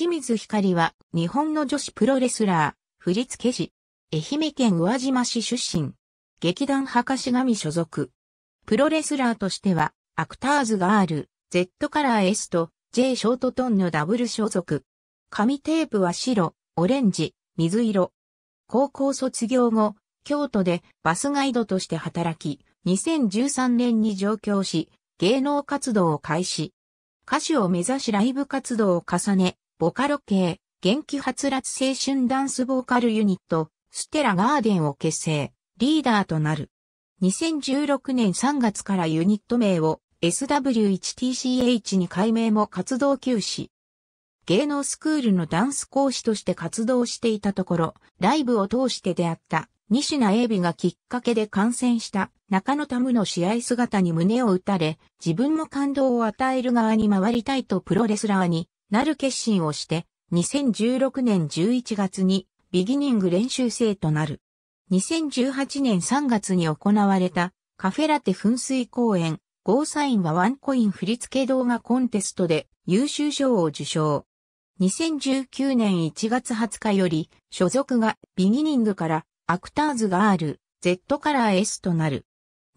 清水光は日本の女子プロレスラー、振付師、愛媛県宇和島市出身、劇団博士神所属。プロレスラーとしては、アクターズガール、Z カラー S と J ショートトンのダブル所属。紙テープは白、オレンジ、水色。高校卒業後、京都でバスガイドとして働き、2013年に上京し、芸能活動を開始。歌手を目指しライブ活動を重ね、ボカロ系、元気発達青春ダンスボーカルユニット、ステラガーデンを結成、リーダーとなる。2016年3月からユニット名を SW1TCH に改名も活動休止。芸能スクールのダンス講師として活動していたところ、ライブを通して出会った西名英美がきっかけで感染した中野タムの試合姿に胸を打たれ、自分も感動を与える側に回りたいとプロレスラーになる決心をして、2016年11月にビギニング練習生となる。2018年3月に行われたカフェラテ噴水公演、ゴーサインはワンコイン振付動画コンテストで優秀賞を受賞。2019年1月20日より所属がビギニングからアクターズガール、Z カラー S となる。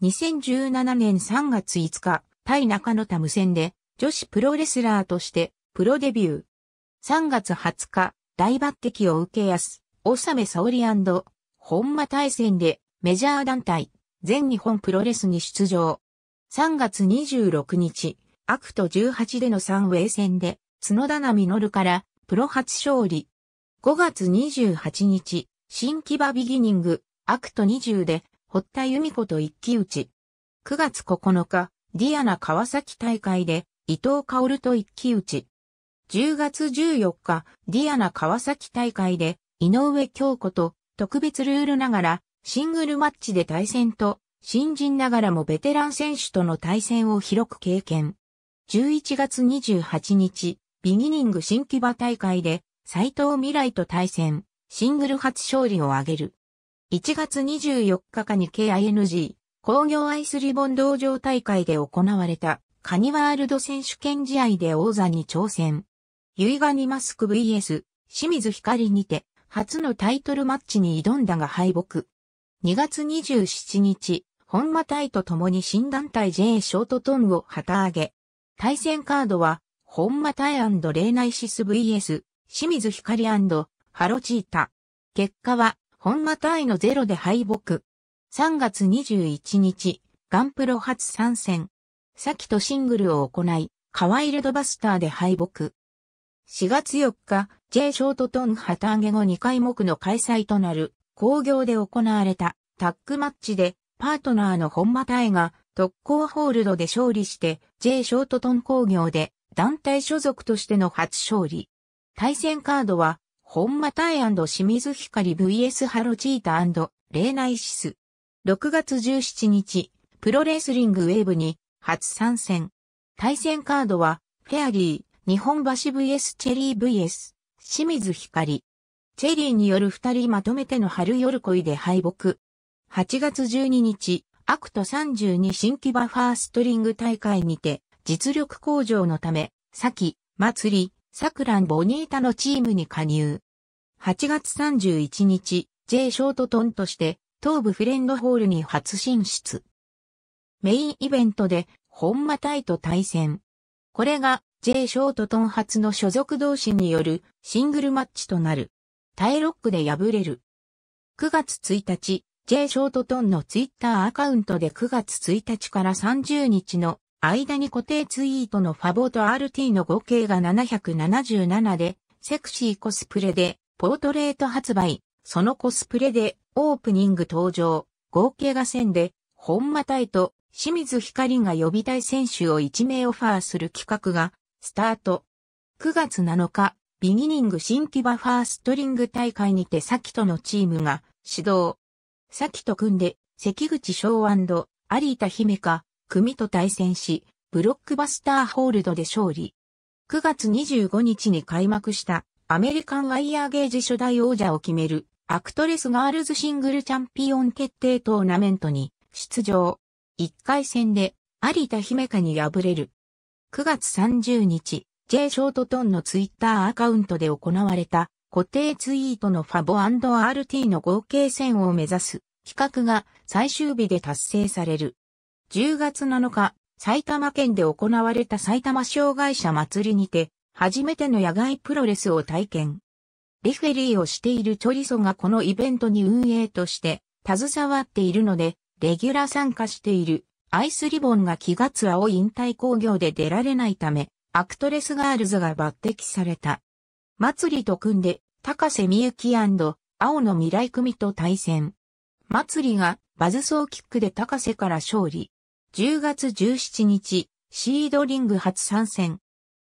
2017年3月5日、対中野田無線で女子プロレスラーとしてプロデビュー。3月20日、大抜擢を受けやす、納め沙織本間大戦でメジャー団体、全日本プロレスに出場。3月26日、アクト18での3ウェイ戦で、角田波実からプロ初勝利。5月28日、新木場ビギニング、アクト20で、堀田由美子と一騎打ち。9月9日、ディアナ川崎大会で、伊藤薫と一騎打ち。10月14日、ディアナ川崎大会で、井上京子と特別ルールながら、シングルマッチで対戦と、新人ながらもベテラン選手との対戦を広く経験。11月28日、ビギニング新木場大会で、斎藤未来と対戦、シングル初勝利を挙げる。1月24日かに KING、工業アイスリボン道場大会で行われた、カニワールド選手権試合で王座に挑戦。ユイガニマスク vs 清水光にて初のタイトルマッチに挑んだが敗北。2月27日、本間隊と共に新団体 J ショートトンを旗揚げ。対戦カードは、本間隊レナイシス vs 清水光ハロチータ。結果は、本間隊のゼロで敗北。3月21日、ガンプロ初参戦。先とシングルを行い、カワイルドバスターで敗北。4月4日、J ショートトン旗揚げ後2回目の開催となる工業で行われたタッグマッチでパートナーの本間大が特攻ホールドで勝利して J ショートトン工業で団体所属としての初勝利。対戦カードは本間大清水光 VS ハロチータレーナイシス。6月17日、プロレスリングウェーブに初参戦。対戦カードはフェアリー、日本橋 VS チェリー VS 清水光。チェリーによる二人まとめての春夜恋で敗北。8月12日、アクト32新バッファーストリング大会にて、実力向上のため、さき、祭り、サクランボニータのチームに加入。8月31日、J ショートトンとして、東部フレンドホールに初進出。メインイベントで、本間隊と対戦。これが J ショートトン初の所属同士によるシングルマッチとなる。タイロックで敗れる。9月1日、J ショートトンのツイッターアカウントで9月1日から30日の間に固定ツイートのファボと RT の合計が777で、セクシーコスプレで、ポートレート発売、そのコスプレで、オープニング登場、合計が1000で、本間隊と清水光が予備隊選手を1名オファーする企画がスタート。9月7日、ビギニング新規バファーストリング大会にてサキとのチームが指導。サキと組んで、関口翔有田姫香、組と対戦し、ブロックバスターホールドで勝利。9月25日に開幕したアメリカンワイヤーゲージ初代王者を決めるアクトレスガールズシングルチャンピオン決定トーナメントに出場。1回戦で有田姫香に敗れる。9月30日、J ショートトンのツイッターアカウントで行われた固定ツイートのファボ &RT の合計1000を目指す企画が最終日で達成される。10月7日、埼玉県で行われた埼玉障害者祭りにて、初めての野外プロレスを体験。リフェリーをしているチョリソがこのイベントに運営として携わっているので、レギュラー参加しているアイスリボンが気がつ青引退工業で出られないため、アクトレスガールズが抜擢された。祭りと組んで、高瀬みゆき青の未来組と対戦。祭りがバズソーキックで高瀬から勝利。10月17日、シードリング初参戦。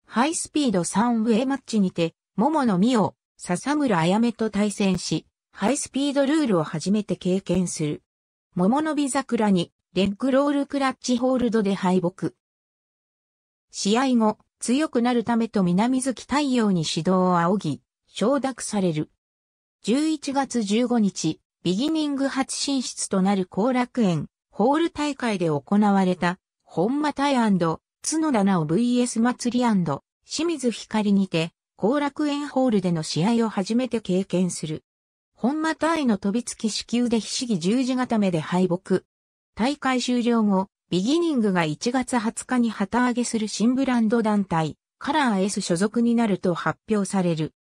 ハイスピード3ウェイマッチにて、桃の美を、笹村あやめと対戦し、ハイスピードルールを初めて経験する。桃の美桜にレッグロールクラッチホールドで敗北。試合後、強くなるためと南月太陽に指導を仰ぎ、承諾される。11月15日、ビギニング初進出となる後楽園、ホール大会で行われた、本間対角田直 VS 祭り清水光にて、後楽園ホールでの試合を初めて経験する。本間対の飛びつき支給でひしぎ十字固めで敗北。大会終了後、ビギニングが1月20日に旗揚げする新ブランド団体、カラー S 所属になると発表される。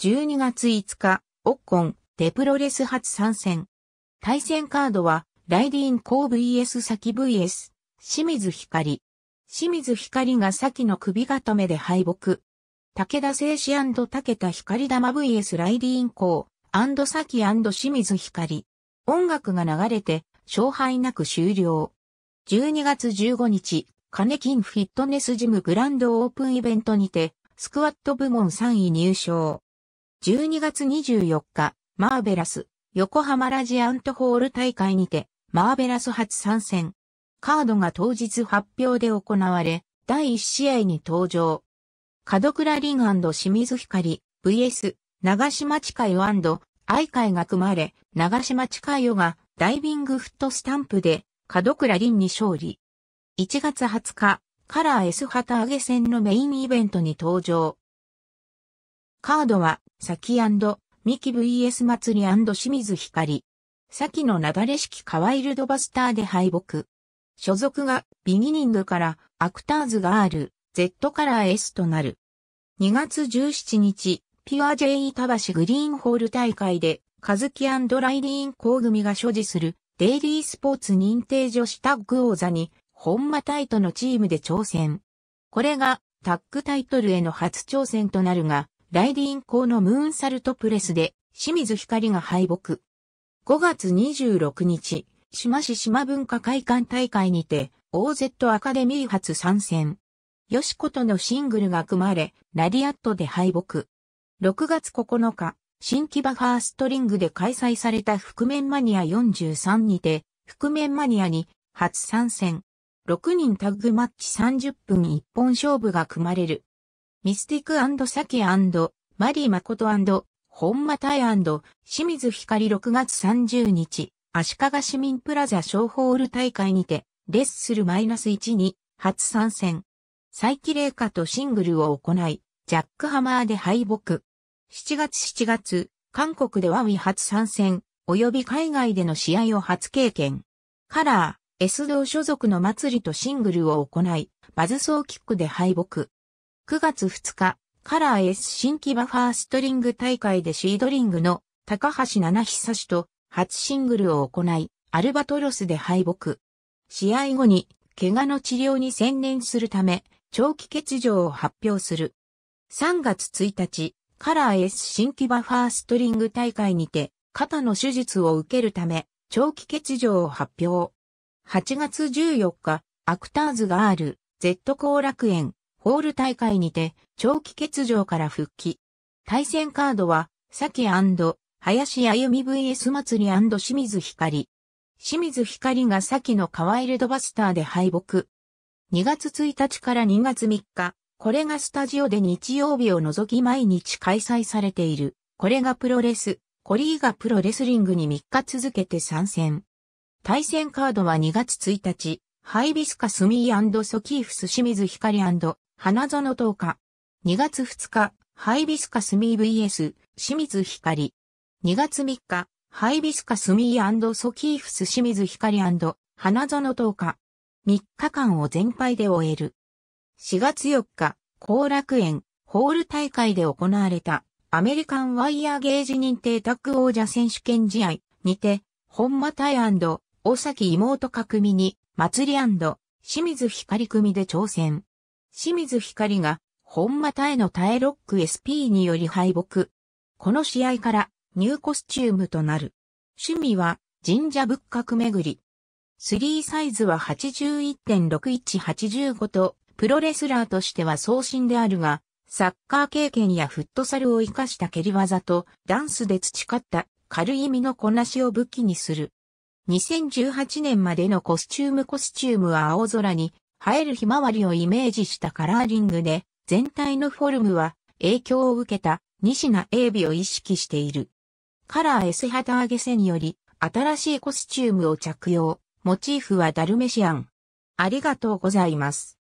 12月5日、オッコン、デプロレス初参戦。対戦カードは、ライディーンコー VS 先 VS、清水光。清水光が先の首固めで敗北。武田聖子武田光玉 VS ライディーンコー、先清水光。音楽が流れて、勝敗なく終了。12月15日、金金フィットネスジムグランドオープンイベントにて、スクワット部門3位入賞。12月24日、マーベラス、横浜ラジアントホール大会にて、マーベラス初参戦。カードが当日発表で行われ、第1試合に登場。角倉ン清水光 VS 長島近代愛海が組まれ、長島近代がダイビングフットスタンプで、角倉凛に勝利。1月20日、カラー S 旗揚げ戦のメインイベントに登場。カードは、サキミキ VS 祭り清水光。サキのなだれ式カワイルドバスターで敗北。所属が、ビギニングから、アクターズガール、Z カラー S となる。2月17日、ピュア J バ橋グリーンホール大会で、カズキライリーン工組が所持するデイリースポーツ認定女子タッグ王座に本間タイトのチームで挑戦。これがタッグタイトルへの初挑戦となるが、ライリーン校のムーンサルトプレスで清水光が敗北。5月26日、島市島文化会館大会にて OZ アカデミー初参戦。よしことのシングルが組まれ、ラディアットで敗北。6月9日、新木場ファーストリングで開催された覆面マニア43にて、覆面マニアに初参戦。6人タッグマッチ30分1本勝負が組まれる。ミスティクサキマリー誠本間タイ清水光6月30日、足利市民プラザ小ホール大会にて、レッスルマイナス -1 に初参戦。再起霊華とシングルを行い、ジャックハマーで敗北。7月7月、韓国でワミ初参戦、及び海外での試合を初経験。カラー、S 同所属の祭りとシングルを行い、バズソーキックで敗北。9月2日、カラー S 新規バファーストリング大会でシードリングの高橋七久氏と初シングルを行い、アルバトロスで敗北。試合後に、怪我の治療に専念するため、長期欠場を発表する。3月1日、カラー S 新規バファーストリング大会にて、肩の手術を受けるため、長期欠場を発表。8月14日、アクターズガール、Z 後楽園、ホール大会にて、長期欠場から復帰。対戦カードは、サキ林歩み VS 祭り清水光。清水光がキのカワイルドバスターで敗北。2月1日から2月3日、これがスタジオで日曜日を除き毎日開催されている。これがプロレス。コリーがプロレスリングに3日続けて参戦。対戦カードは2月1日、ハイビスカスミーソキーフス清水光花園10日。2月2日、ハイビスカスミー VS 清水光。2月3日、ハイビスカスミーソキーフス清水光花園10日。3日間を全敗で終える。4月4日、後楽園、ホール大会で行われた、アメリカンワイヤーゲージ認定タッグ王者選手権試合にて、本間対大崎妹か組に、祭り清水光組で挑戦。清水光が、本間対のタエロック SP により敗北。この試合から、ニューコスチュームとなる。趣味は、神社仏閣巡り。スリーサイズは81.6185とプロレスラーとしては送信であるが、サッカー経験やフットサルを活かした蹴り技とダンスで培った軽い身のこなしを武器にする。2018年までのコスチュームコスチュームは青空に映えるひまわりをイメージしたカラーリングで、全体のフォルムは影響を受けた西名 a 美を意識している。カラー S 旗揚げ線より新しいコスチュームを着用。モチーフはダルメシアン。ありがとうございます。